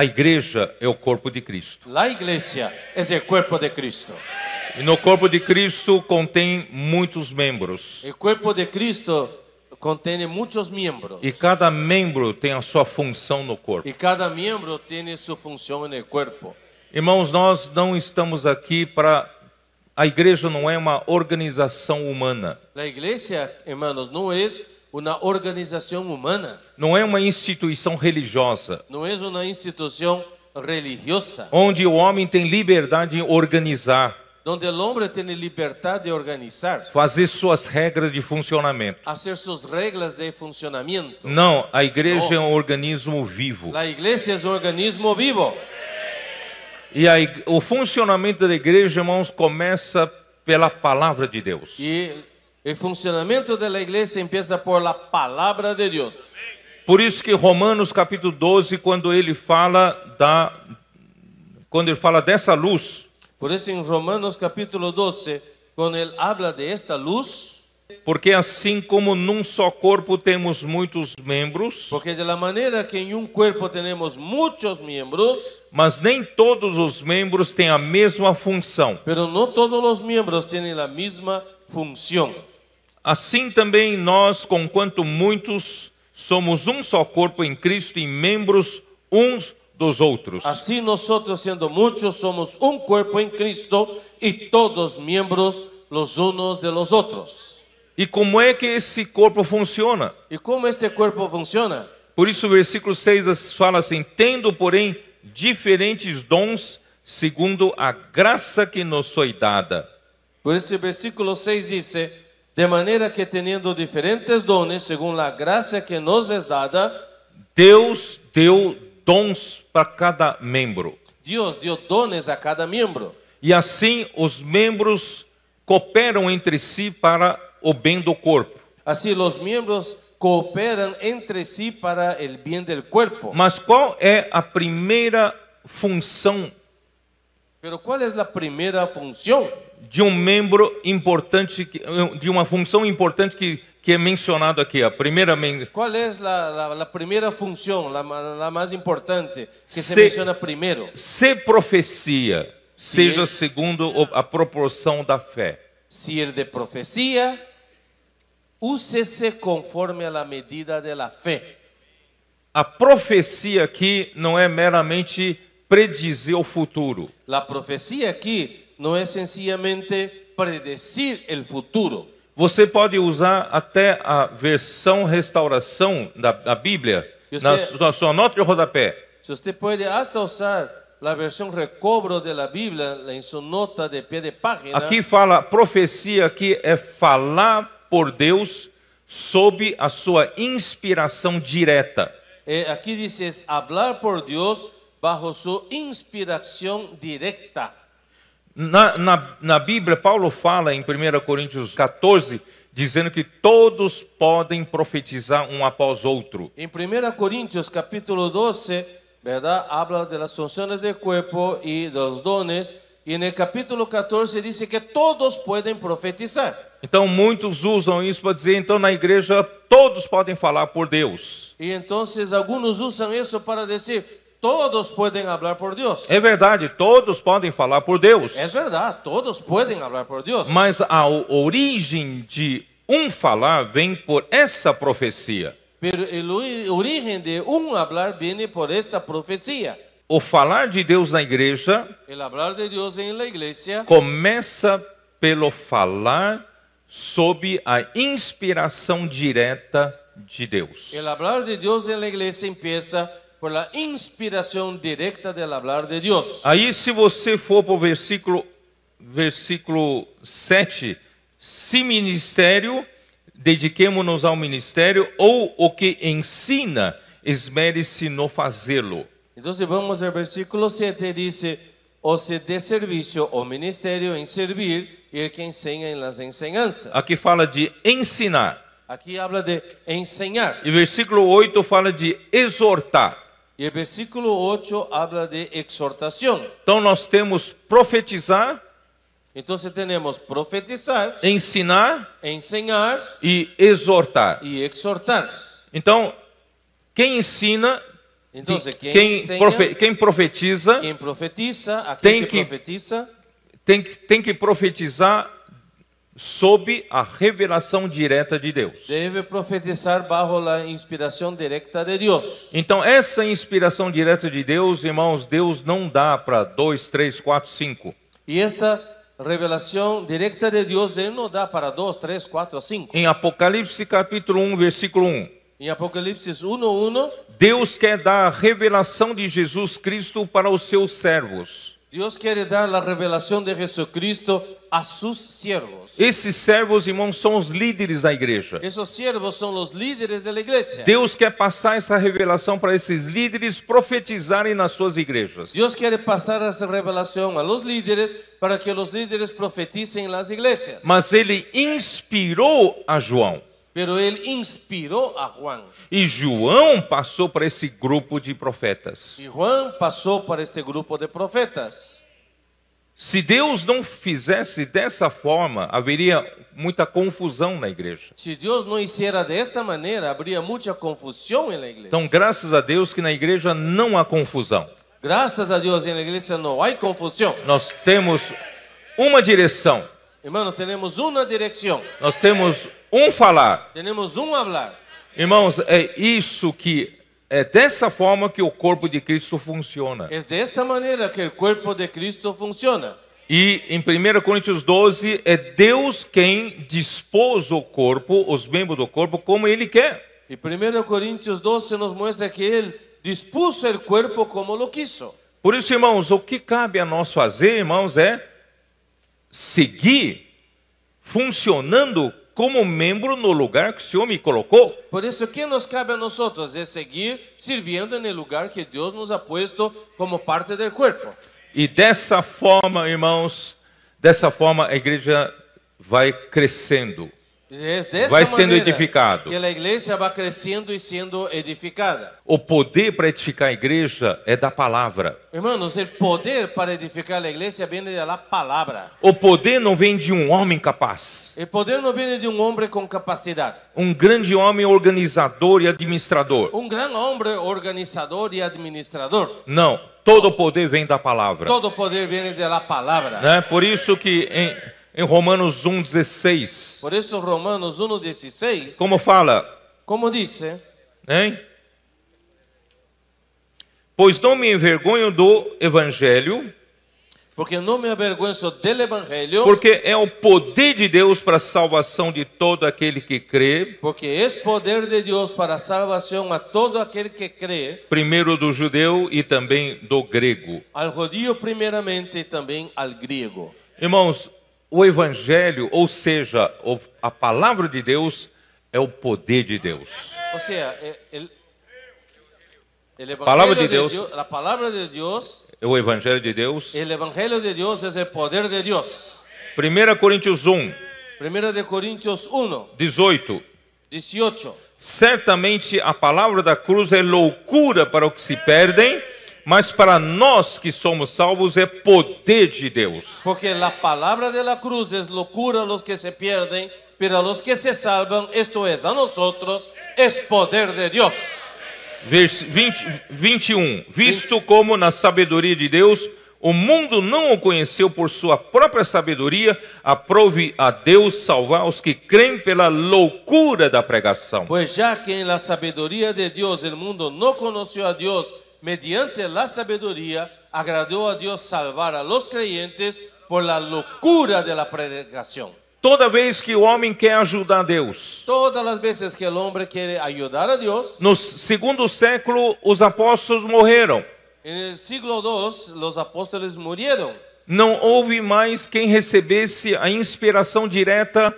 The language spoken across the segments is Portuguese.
A igreja é o corpo de Cristo. La iglesia es el cuerpo de Cristo. E no corpo de Cristo contém muitos membros. El cuerpo de Cristo contiene muchos miembros. E cada membro tem a sua função no corpo. E cada membro tem sua função no corpo. Irmãos, nós não estamos aqui para a igreja não é uma organização humana. A igreja, irmãos, não é uma organização humana. Não é uma instituição religiosa. Não é uma instituição religiosa. Onde o homem tem liberdade de organizar. Onde o homem tem liberdade de organizar. Fazer suas regras de funcionamento. Fazer suas regras de funcionamento. Não, a igreja Não. é um organismo vivo. A igreja é um organismo vivo. E aí o funcionamento da igreja, irmãos, começa pela palavra de Deus. E o funcionamento da igreja começa por la palavra de Deus. Por isso que Romanos capítulo 12, quando ele fala da quando ele fala dessa luz, por isso em Romanos capítulo 12, quando ele habla de esta luz, porque assim como num só corpo temos muitos membros, porque da maneira que em um corpo temos muitos membros, mas nem todos os membros têm a mesma função. Pero não todos os membros têm a mesma função função. Assim também nós, conquanto muitos, somos um só corpo em Cristo e membros uns dos outros. Assim nós, sendo muitos, somos um corpo em Cristo e todos membros los unos de los otros. E como é que esse corpo funciona? E como este corpo funciona? Por isso o versículo 6 fala assim: tendo, porém, diferentes dons segundo a graça que nos foi dada. Por isso, versículo 6 diz: De maneira que, tendo diferentes dons, segundo a graça que nos é dada, Deus deu dons para cada membro. Deus deu dons a cada membro. E assim os membros cooperam entre si para o bem do corpo. Assim os membros cooperam entre si para o bem do corpo. Mas qual é a primeira função? Pero qual é a primeira função? de um membro importante, de uma função importante que, que é mencionado aqui. A primeira Qual é a, a, a primeira função, a, a mais importante que se, se menciona primeiro? Se profecia se seja segundo a proporção da fé. Se de profecia, use-se conforme à medida da fé. A profecia aqui não é meramente predizer o futuro. A profecia aqui não é sencillamente predecir o futuro. Você pode usar até a versão restauração da, da Bíblia usted, na, na sua nota de rodapé. Se você pode até usar a versão recobro da Bíblia em sua nota de pé de página. Aqui fala profecia aqui é falar por Deus sob a sua inspiração direta. E aqui diz falar por Deus bajo sua inspiração direta. Na, na, na Bíblia, Paulo fala em 1 Coríntios 14, dizendo que todos podem profetizar um após outro. Em 1 Coríntios capítulo 12, verdade, Habla de las funciones del cuerpo y de dones. E no capítulo 14 diz que todos podem profetizar. Então muitos usam isso para dizer, então na igreja todos podem falar por Deus. E então alguns usam isso para dizer, Todos podem falar por Deus. É verdade, todos podem falar por Deus. É verdade, todos podem falar por Deus. Mas a origem de um falar vem por essa profecia. Pero a origem de um falar vem por esta profecia. O falar de Deus na igreja, de Deus iglesia, começa pelo falar sob a inspiração direta de Deus. O falar de Deus na igreja começa por la inspiração direta del hablar de Deus. Aí se você for para o versículo versículo 7, se ministério, dediquemo-nos ao ministério ou o que ensina, esmere-se no fazê-lo. Então vamos ao versículo 7, diz: ou se dê serviço ao ministério em servir e que ensina em las enseñanzas." Aqui fala de ensinar. Aqui habla de ensinar. E versículo 8 fala de exortar. E o versículo 8 habla de exortação. Então nós temos profetizar. Então temos profetizar, ensinar, ensinar e exortar. E exortar. Então quem ensina então, quem, quem, ensina, profe, quem, profetiza, quem profetiza, tem que, que profetiza, tem, tem que profetizar sob a revelação direta de Deus. Deve profetizar bajo la inspiração direta de Deus. Então essa inspiração direta de Deus, irmãos, Deus não dá para dois, três, quatro, cinco. E essa revelação direta de Deus ele não dá para dois, três, quatro, cinco. Em Apocalipse capítulo 1, versículo 1. Em Apocalipse 1:1, Deus quer dar a revelação de Jesus Cristo para os seus servos. Deus quer dar a revelação de Jesus Cristo a seus servos. Esses servos, irmãos, são os líderes da igreja. Esses servos são os líderes da igreja. Deus quer passar essa revelação para esses líderes profetizarem nas suas igrejas. Deus quer passar essa revelação a los líderes para que os líderes profetizem nas igrejas. Mas ele inspirou a João. Pero ele inspirou a Juan. E João passou para esse grupo de profetas. E João passou para esse grupo de profetas. Se Deus não fizesse dessa forma, haveria muita confusão na igreja. Se Deus não hiciera desta maneira, haveria muita confusão na igreja. Então, graças a Deus que na igreja não há confusão. Graças a Deus na igreja não há confusão. Nós temos uma direção. Irmão, temos uma direção. Nós temos um falar. Temos um falar. Irmãos, é isso que é dessa forma que o corpo de Cristo funciona. É desta maneira que o corpo de Cristo funciona. E em 1 Coríntios 12 é Deus quem dispôs o corpo, os membros do corpo como ele quer. E 1 Coríntios 12 nos mostra que ele dispôs o corpo como lo quiso. Por isso, irmãos, o que cabe a nós fazer, irmãos, é seguir funcionando como membro no lugar que o Senhor me colocou. Por isso, o que nos cabe a nós é seguir servindo no lugar que Deus nos ha puesto como parte do corpo. E dessa forma, irmãos, dessa forma a igreja vai crescendo vai sendo edificado. Que a igreja vai crescendo e sendo edificada. O poder para edificar a igreja é da palavra. Irmãos, o poder para edificar a igreja vem da palavra. O poder não vem de um homem capaz. O poder não vem de um homem com capacidade. Um grande homem organizador e administrador. Um grande homem organizador e administrador. Não, todo o poder vem da palavra. Todo o poder vem da palavra. Né? Por isso que em em Romanos 1:16. Por isso Romanos 1:16. Como fala? Como disse? Hein? Pois não me envergonho do evangelho, porque não me avergonço do evangelho. Porque é o poder de Deus para a salvação de todo aquele que crê. Porque é o poder de Deus para a salvação a todo aquele que crê. Primeiro do judeu e também do grego. Al judío primeiramente e também al grego. Irmãos, o Evangelho, ou seja, a palavra de Deus, é o poder de Deus. Ou seja, palavra de Deus, de a palavra de Deus, é o Evangelho de Deus, o Evangelho de Deus é o poder de Deus. 1 Coríntios 1, 1 de Coríntios 1, 18, 18. Certamente a palavra da cruz é loucura para os que se perdem mas para nós que somos salvos é poder de Deus. Porque a palavra da cruz é loucura aos que se perdem, pero os que se salvam, isto é, a nós, é poder de Deus. Vers 20, 21. Visto como na sabedoria de Deus o mundo não o conheceu por sua própria sabedoria, aprove a Deus salvar os que creem pela loucura da pregação. Pois já que na sabedoria de Deus o mundo não conheceu a Deus mediante la sabiduría, agradó a Dios salvar a los creyentes por la locura de la predicación. Toda vez que o homem quer ajudar a Deus. Todas as vezes que o homem quer ajudar a Deus. No segundo século, os apóstolos morreram. No século II, os apóstolos morreram. Não houve mais quem recebesse a inspiração direta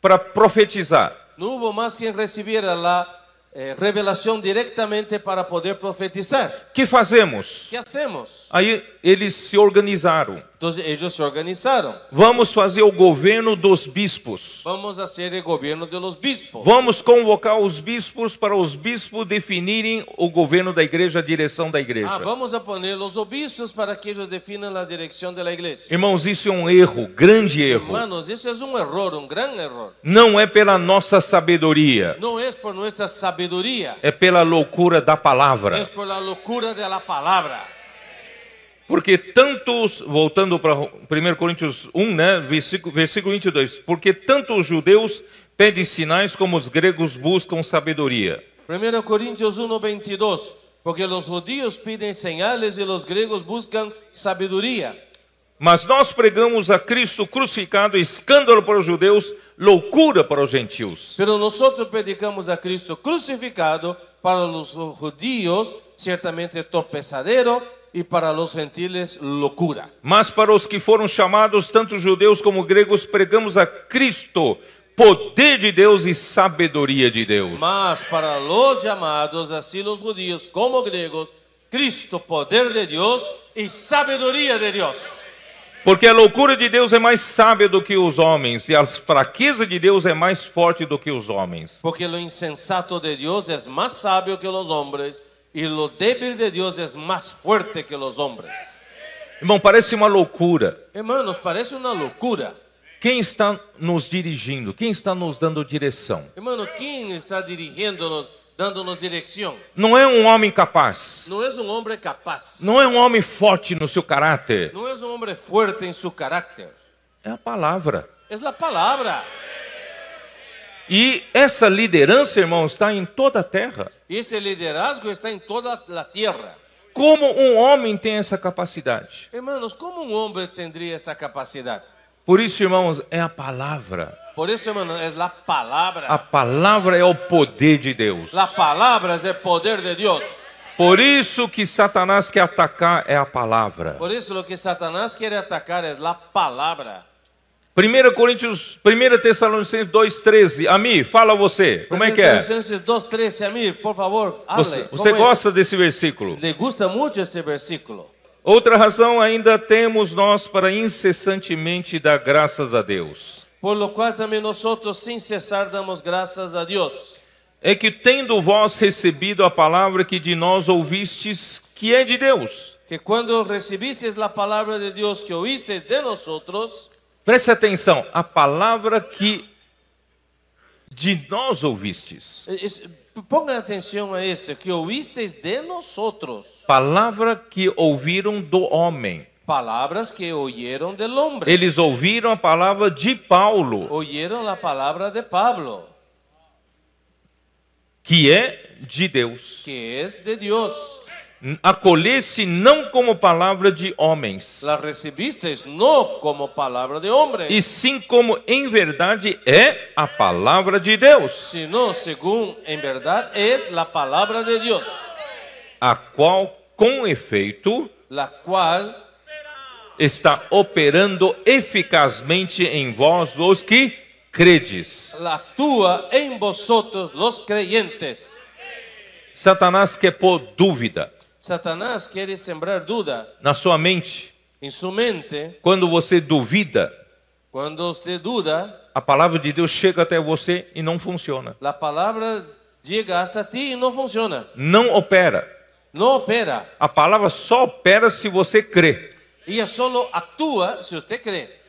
para profetizar. Não houve mais quem recebesse a é, eh, revelação diretamente para poder profetizar. Que fazemos? Que hacemos? Aí eles se organizaram. Então eles se organizaram. Vamos fazer o governo dos bispos. Vamos fazer o governo dos bispos. Vamos convocar os bispos para os bispos definirem o governo da igreja, a direção da igreja. Ah, vamos a poner os bispos para que eles definam a direção da igreja. Irmãos, isso é um erro, grande erro. Irmãos, isso é um erro, um grande erro. Não é pela nossa sabedoria. Não é por nossa sabedoria. É pela loucura da palavra. É pela loucura da palavra. Porque tantos, voltando para 1 Coríntios 1, né, versículo, versículo 22, porque tanto os judeus pedem sinais como os gregos buscam sabedoria. 1 Coríntios 1, 22, porque os judeus pedem sinais e os gregos buscam sabedoria. Mas nós pregamos a Cristo crucificado, escândalo para os judeus, loucura para os gentios. Pero nós predicamos a Cristo crucificado para os judeus, certamente tropezadero, e para os gentiles loucura. Mas para os que foram chamados, tanto judeus como gregos, pregamos a Cristo, poder de Deus e sabedoria de Deus. Mas para os chamados, assim os judeus como gregos, Cristo, poder de Deus e sabedoria de Deus. Porque a loucura de Deus é mais sábia do que os homens, e a fraqueza de Deus é mais forte do que os homens. Porque o insensato de Deus é mais sábio que os homens e o débil de Deus é mais forte que os homens. Irmão, parece uma loucura. Irmãos, parece uma loucura. Quem está nos dirigindo? Quem está nos dando direção? Irmão, quem está dirigindo-nos, dando-nos direção? Não é um homem capaz. Não é um homem capaz. Não é um homem forte no seu caráter. Não é um homem forte em seu caráter. É a palavra. É a palavra. E essa liderança, irmão, está em toda a terra. Esse liderazgo está em toda a terra. Como um homem tem essa capacidade? Irmãos, como um homem teria esta capacidade? Por isso, irmãos, é a palavra. Por isso, irmão, é a palavra. A palavra é o poder de Deus. A palavra é o poder de Deus. Por isso que Satanás quer atacar é a palavra. Por isso o que Satanás quer atacar é a palavra. 1 Coríntios, 1 Tessalonicenses 2,13. Ami, fala você. Como é que é? Tessalonicenses 2,13, Ami, por favor, hable. Você, você é? gosta é? desse versículo? Le gusta muito este versículo. Outra razão ainda temos nós para incessantemente dar graças a Deus. Por lo qual também nós, sem cessar, damos graças a Deus. É que tendo vós recebido a palavra que de nós ouvistes, que é de Deus. Que quando recebistes a palavra de Deus que ouvistes de nós outros Preste atenção, a palavra que de nós ouvistes. Ponga atenção a isso, que ouvistes de nós outros. Palavra que ouviram do homem. Palavras que ouviram do homem. Eles ouviram a palavra de Paulo. Ouviram a palavra de Pablo. Que é de Deus. Que é de Deus acolhesse não como palavra de homens. La recibisteis não como palavra de homens. E sim como em verdade é a palavra de Deus. Sino segundo em verdade é a palavra de Deus. A qual com efeito la qual está operando eficazmente em vós os que credes. Actua em vosotros los creyentes. Satanás quepou dúvida. Satanás quer sembrar dúvida na sua mente. Em sua mente. Quando você duvida, quando você duda, a palavra de Deus chega até você e não funciona. A palavra chega até ti e não funciona. Não opera. Não opera. A palavra só opera se você crê. E só atua se você crê.